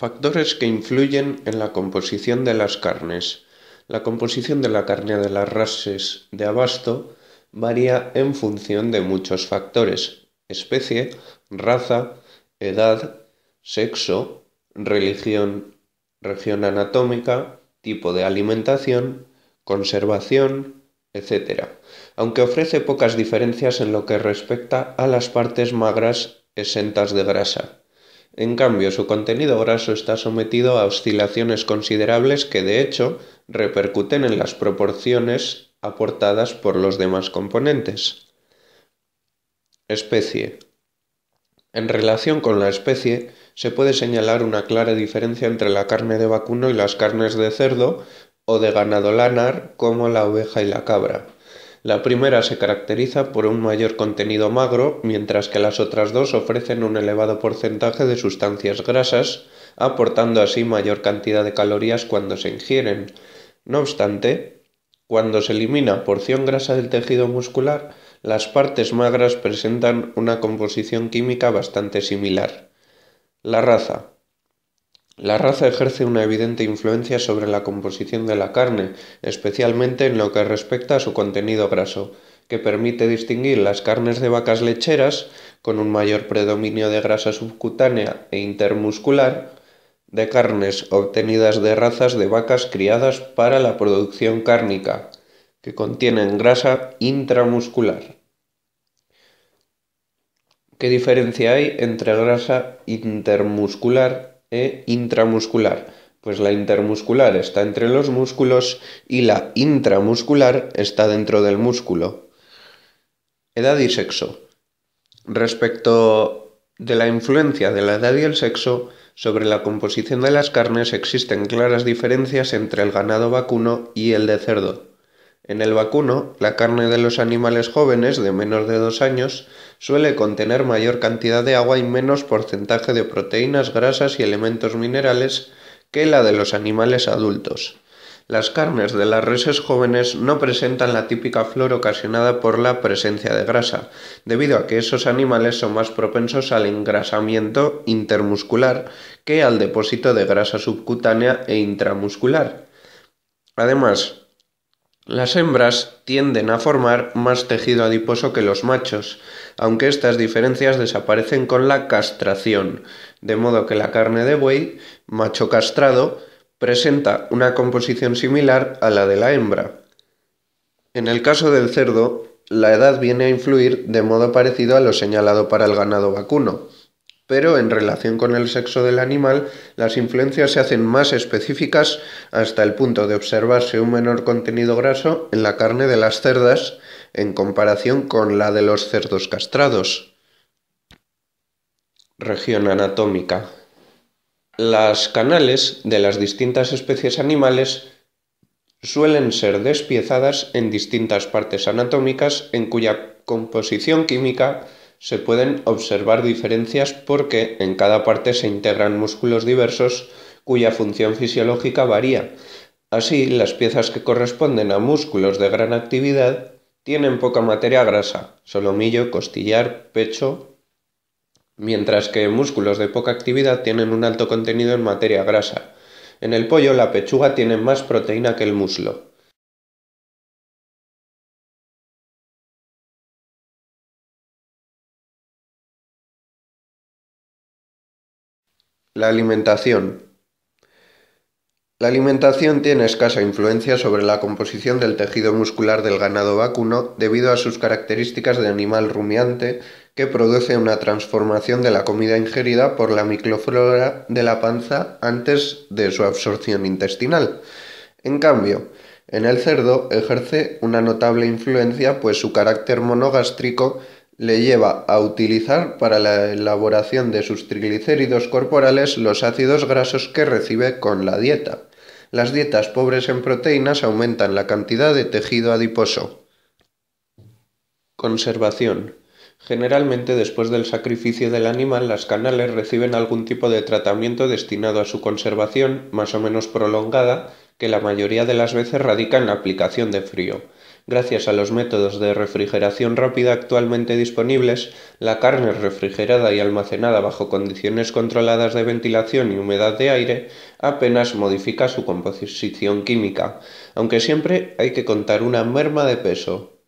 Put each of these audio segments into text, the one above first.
Factores que influyen en la composición de las carnes. La composición de la carne de las rases de abasto varía en función de muchos factores, especie, raza, edad, sexo, religión, región anatómica, tipo de alimentación, conservación, etc. Aunque ofrece pocas diferencias en lo que respecta a las partes magras exentas de grasa. En cambio, su contenido graso está sometido a oscilaciones considerables que de hecho repercuten en las proporciones aportadas por los demás componentes. Especie. En relación con la especie, se puede señalar una clara diferencia entre la carne de vacuno y las carnes de cerdo o de ganado lanar como la oveja y la cabra. La primera se caracteriza por un mayor contenido magro, mientras que las otras dos ofrecen un elevado porcentaje de sustancias grasas, aportando así mayor cantidad de calorías cuando se ingieren. No obstante, cuando se elimina porción grasa del tejido muscular, las partes magras presentan una composición química bastante similar. La raza. La raza ejerce una evidente influencia sobre la composición de la carne, especialmente en lo que respecta a su contenido graso, que permite distinguir las carnes de vacas lecheras, con un mayor predominio de grasa subcutánea e intermuscular, de carnes obtenidas de razas de vacas criadas para la producción cárnica, que contienen grasa intramuscular. ¿Qué diferencia hay entre grasa intermuscular e intramuscular, pues la intermuscular está entre los músculos y la intramuscular está dentro del músculo. Edad y sexo. Respecto de la influencia de la edad y el sexo, sobre la composición de las carnes existen claras diferencias entre el ganado vacuno y el de cerdo. En el vacuno, la carne de los animales jóvenes de menos de 2 años suele contener mayor cantidad de agua y menos porcentaje de proteínas, grasas y elementos minerales que la de los animales adultos. Las carnes de las reses jóvenes no presentan la típica flor ocasionada por la presencia de grasa, debido a que esos animales son más propensos al engrasamiento intermuscular que al depósito de grasa subcutánea e intramuscular. Además, las hembras tienden a formar más tejido adiposo que los machos, aunque estas diferencias desaparecen con la castración, de modo que la carne de buey, macho castrado, presenta una composición similar a la de la hembra. En el caso del cerdo, la edad viene a influir de modo parecido a lo señalado para el ganado vacuno pero en relación con el sexo del animal, las influencias se hacen más específicas hasta el punto de observarse un menor contenido graso en la carne de las cerdas en comparación con la de los cerdos castrados. Región anatómica. Las canales de las distintas especies animales suelen ser despiezadas en distintas partes anatómicas en cuya composición química se pueden observar diferencias porque en cada parte se integran músculos diversos cuya función fisiológica varía. Así, las piezas que corresponden a músculos de gran actividad tienen poca materia grasa, solomillo, costillar, pecho, mientras que músculos de poca actividad tienen un alto contenido en materia grasa. En el pollo la pechuga tiene más proteína que el muslo. La alimentación. La alimentación tiene escasa influencia sobre la composición del tejido muscular del ganado vacuno debido a sus características de animal rumiante que produce una transformación de la comida ingerida por la microflora de la panza antes de su absorción intestinal. En cambio, en el cerdo ejerce una notable influencia pues su carácter monogástrico le lleva a utilizar para la elaboración de sus triglicéridos corporales los ácidos grasos que recibe con la dieta. Las dietas pobres en proteínas aumentan la cantidad de tejido adiposo. Conservación. Generalmente después del sacrificio del animal las canales reciben algún tipo de tratamiento destinado a su conservación, más o menos prolongada, que la mayoría de las veces radica en la aplicación de frío. Gracias a los métodos de refrigeración rápida actualmente disponibles, la carne refrigerada y almacenada bajo condiciones controladas de ventilación y humedad de aire apenas modifica su composición química, aunque siempre hay que contar una merma de peso.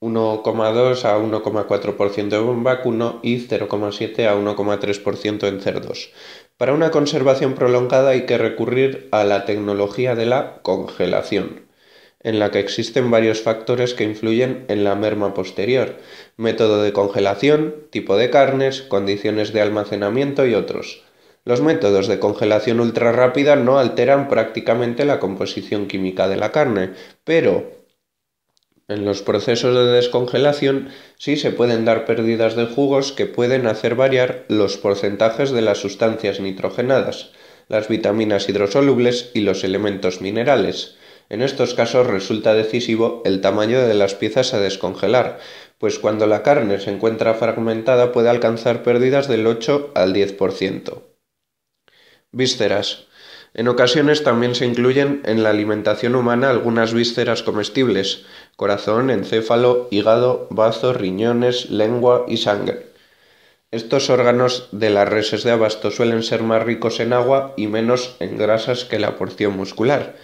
1,2 a 1,4% en vacuno y 0,7 a 1,3% en cerdos. Para una conservación prolongada hay que recurrir a la tecnología de la congelación en la que existen varios factores que influyen en la merma posterior, método de congelación, tipo de carnes, condiciones de almacenamiento y otros. Los métodos de congelación ultra no alteran prácticamente la composición química de la carne, pero en los procesos de descongelación sí se pueden dar pérdidas de jugos que pueden hacer variar los porcentajes de las sustancias nitrogenadas, las vitaminas hidrosolubles y los elementos minerales. En estos casos resulta decisivo el tamaño de las piezas a descongelar, pues cuando la carne se encuentra fragmentada puede alcanzar pérdidas del 8 al 10%. Vísceras. En ocasiones también se incluyen en la alimentación humana algunas vísceras comestibles, corazón, encéfalo, hígado, bazo, riñones, lengua y sangre. Estos órganos de las reses de abasto suelen ser más ricos en agua y menos en grasas que la porción muscular,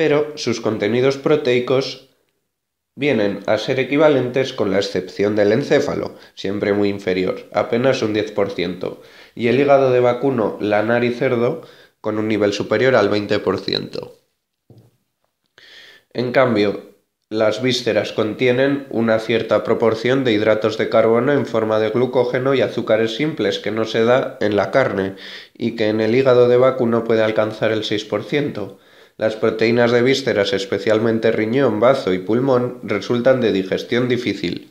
pero sus contenidos proteicos vienen a ser equivalentes con la excepción del encéfalo, siempre muy inferior, apenas un 10%, y el hígado de vacuno, lanar y cerdo con un nivel superior al 20%. En cambio, las vísceras contienen una cierta proporción de hidratos de carbono en forma de glucógeno y azúcares simples que no se da en la carne y que en el hígado de vacuno puede alcanzar el 6%. Las proteínas de vísceras, especialmente riñón, bazo y pulmón, resultan de digestión difícil.